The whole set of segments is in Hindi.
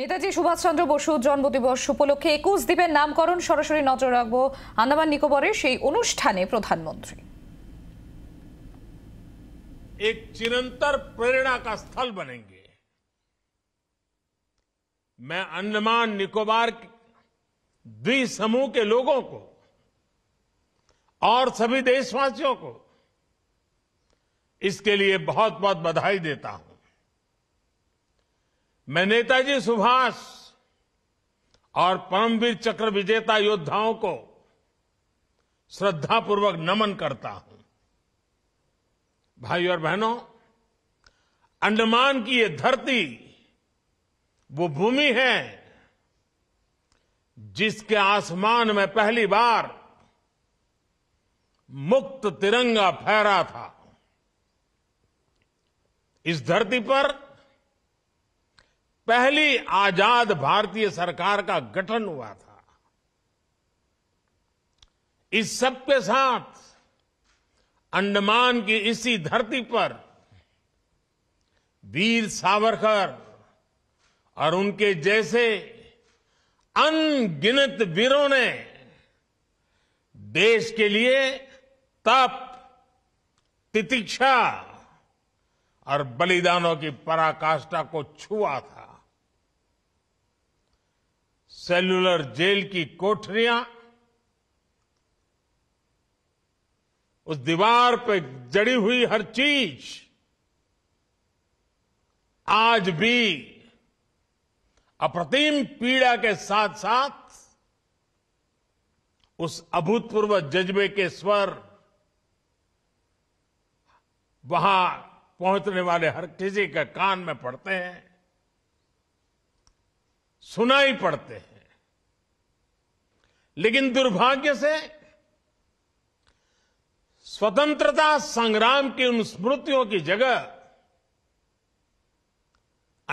নেতাজি সুভাষচন্দ্র বসু জন্মদিবস উপলক্ষে একুশ দ্বীপের নামকরণ সরাসরি নজর রাখব আন্দামান নিকোবরে সেই অনুষ্ঠানে প্রধানমন্ত্রী এক চিরন্তর প্রেরণা কা স্থল বনেঙ্গে मैं अंडमान निकोबार द्वि समूह के लोगों को और सभी देशवासियों को इसके लिए बहुत बहुत बधाई देता हूं मैं नेताजी सुभाष और परमवीर चक्र विजेता योद्धाओं को श्रद्धापूर्वक नमन करता हूं भाइयों और बहनों अंडमान की ये धरती वो भूमि है जिसके आसमान में पहली बार मुक्त तिरंगा फहरा था इस धरती पर पहली आजाद भारतीय सरकार का गठन हुआ था इस सब के साथ अंडमान की इसी धरती पर वीर सावरकर और उनके जैसे अनगिनत वीरों ने देश के लिए तप तितिक्षा और बलिदानों की पराकाष्ठा को छुआ था सेलुलर जेल की कोठरियां उस दीवार पे जड़ी हुई हर चीज आज भी अप्रतिम पीड़ा के साथ साथ उस अभूतपूर्व जज्बे के स्वर वहां पहुंचने वाले हर किसी के कान में पड़ते हैं सुनाई पड़ते हैं लेकिन दुर्भाग्य से स्वतंत्रता संग्राम की उन स्मृतियों की जगह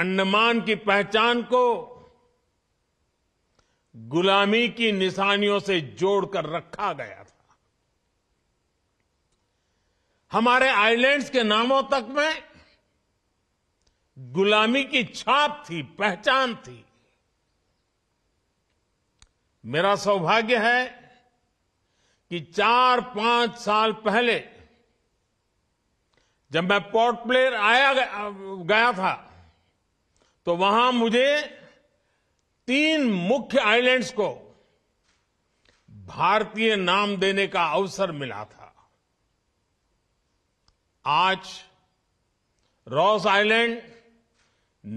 अंडमान की पहचान को गुलामी की निशानियों से जोड़कर रखा गया था हमारे आइलैंड्स के नामों तक में गुलामी की छाप थी पहचान थी मेरा सौभाग्य है कि चार पांच साल पहले जब मैं पोर्ट प्लेयर आया गया था तो वहां मुझे तीन मुख्य आइलैंड्स को भारतीय नाम देने का अवसर मिला था आज रॉस आइलैंड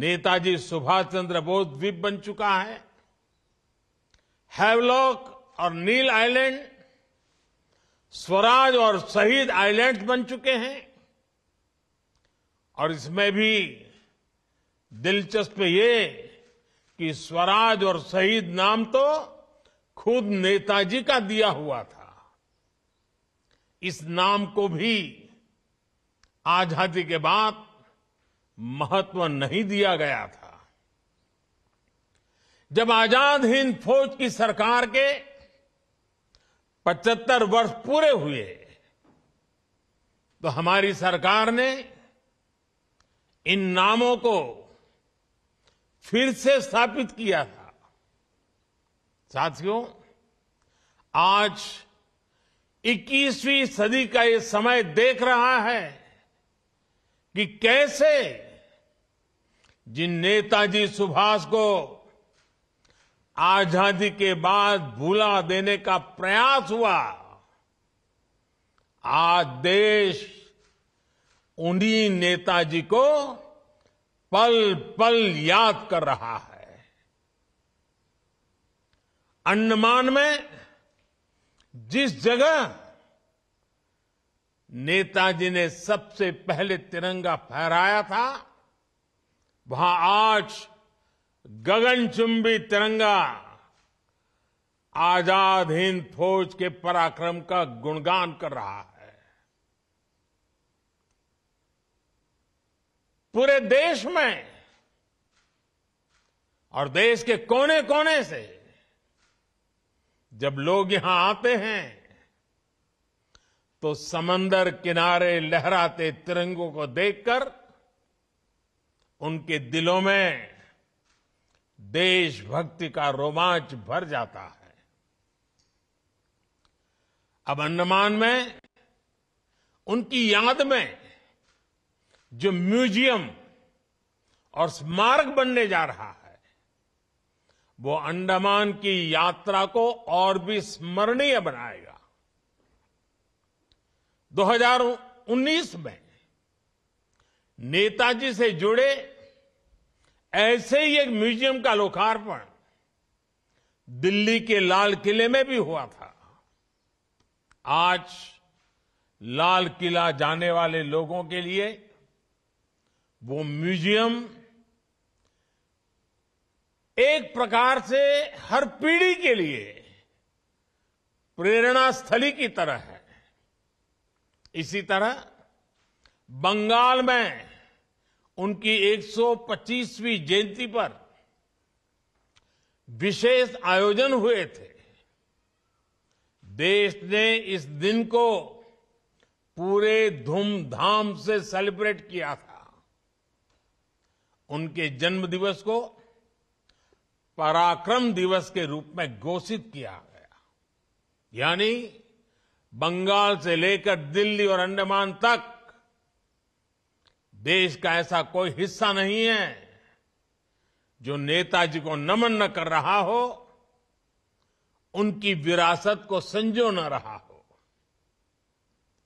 नेताजी सुभाष चंद्र बोस द्वीप बन चुका है हैवलॉक और नील आइलैंड स्वराज और शहीद आइलैंड बन चुके हैं और इसमें भी दिलचस्प ये कि स्वराज और शहीद नाम तो खुद नेताजी का दिया हुआ था इस नाम को भी आजादी के बाद महत्व नहीं दिया गया था जब आजाद हिंद फौज की सरकार के 75 वर्ष पूरे हुए तो हमारी सरकार ने इन नामों को फिर से स्थापित किया था साथियों आज 21वीं सदी का ये समय देख रहा है कि कैसे जिन नेताजी सुभाष को आजादी के बाद भूला देने का प्रयास हुआ आज देश उन्हीं नेताजी को पल पल याद कर रहा है अंडमान में जिस जगह नेताजी ने सबसे पहले तिरंगा फहराया था वहां आज गगनचुंबी तिरंगा आजाद हिंद फौज के पराक्रम का गुणगान कर रहा है पूरे देश में और देश के कोने कोने से जब लोग यहां आते हैं तो समंदर किनारे लहराते तिरंगों को देखकर उनके दिलों में देशभक्ति का रोमांच भर जाता है अब अंडमान में उनकी याद में जो म्यूजियम और स्मारक बनने जा रहा है वो अंडमान की यात्रा को और भी स्मरणीय बनाएगा 2019 में नेताजी से जुड़े ऐसे ही एक म्यूजियम का लोकार्पण दिल्ली के लाल किले में भी हुआ था आज लाल किला जाने वाले लोगों के लिए वो म्यूजियम एक प्रकार से हर पीढ़ी के लिए प्रेरणा स्थली की तरह है इसी तरह बंगाल में उनकी 125वीं जयंती पर विशेष आयोजन हुए थे देश ने इस दिन को पूरे धूमधाम से सेलिब्रेट किया था उनके जन्म दिवस को पराक्रम दिवस के रूप में घोषित किया गया यानी बंगाल से लेकर दिल्ली और अंडमान तक देश का ऐसा कोई हिस्सा नहीं है जो नेताजी को नमन न कर रहा हो उनकी विरासत को संजो न रहा हो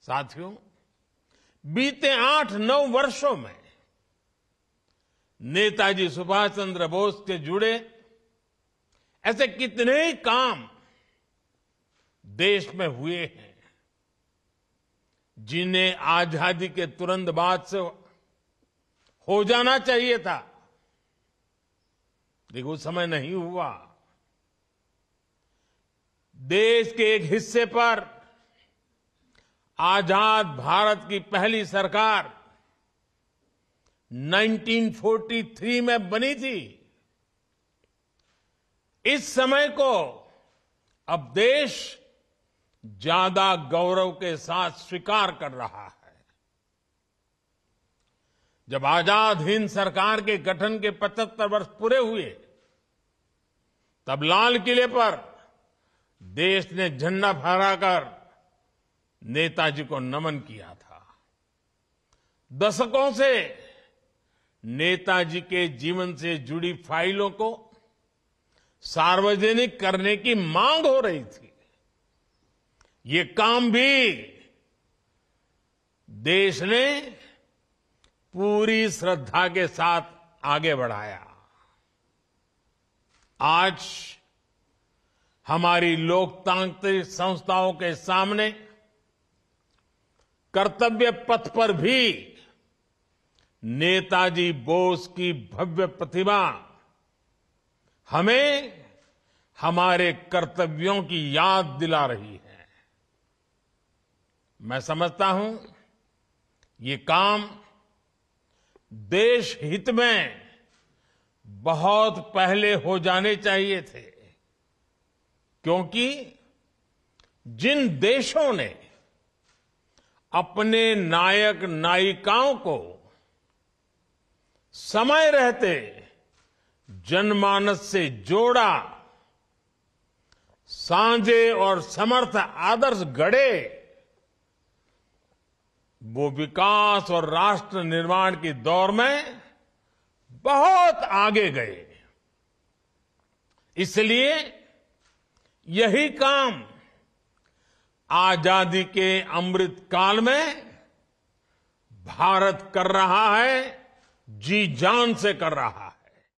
साथियों बीते आठ नौ वर्षों में नेताजी सुभाष चंद्र बोस से जुड़े ऐसे कितने ही काम देश में हुए हैं जिन्हें आजादी के तुरंत बाद से हो जाना चाहिए था लेकिन उस समय नहीं हुआ देश के एक हिस्से पर आजाद भारत की पहली सरकार 1943 में बनी थी इस समय को अब देश ज्यादा गौरव के साथ स्वीकार कर रहा है जब आजाद हिंद सरकार के गठन के 75 वर्ष पूरे हुए तब लाल किले पर देश ने झंडा फहराकर नेताजी को नमन किया था दशकों से नेताजी के जीवन से जुड़ी फाइलों को सार्वजनिक करने की मांग हो रही थी ये काम भी देश ने पूरी श्रद्धा के साथ आगे बढ़ाया आज हमारी लोकतांत्रिक संस्थाओं के सामने कर्तव्य पथ पर भी नेताजी बोस की भव्य प्रतिमा हमें हमारे कर्तव्यों की याद दिला रही है मैं समझता हूं ये काम देश हित में बहुत पहले हो जाने चाहिए थे क्योंकि जिन देशों ने अपने नायक नायिकाओं को समय रहते जनमानस से जोड़ा सांझे और समर्थ आदर्श गढ़े वो विकास और राष्ट्र निर्माण की दौर में बहुत आगे गए इसलिए यही काम आजादी के अमृत काल में भारत कर रहा है जी जान से कर रहा है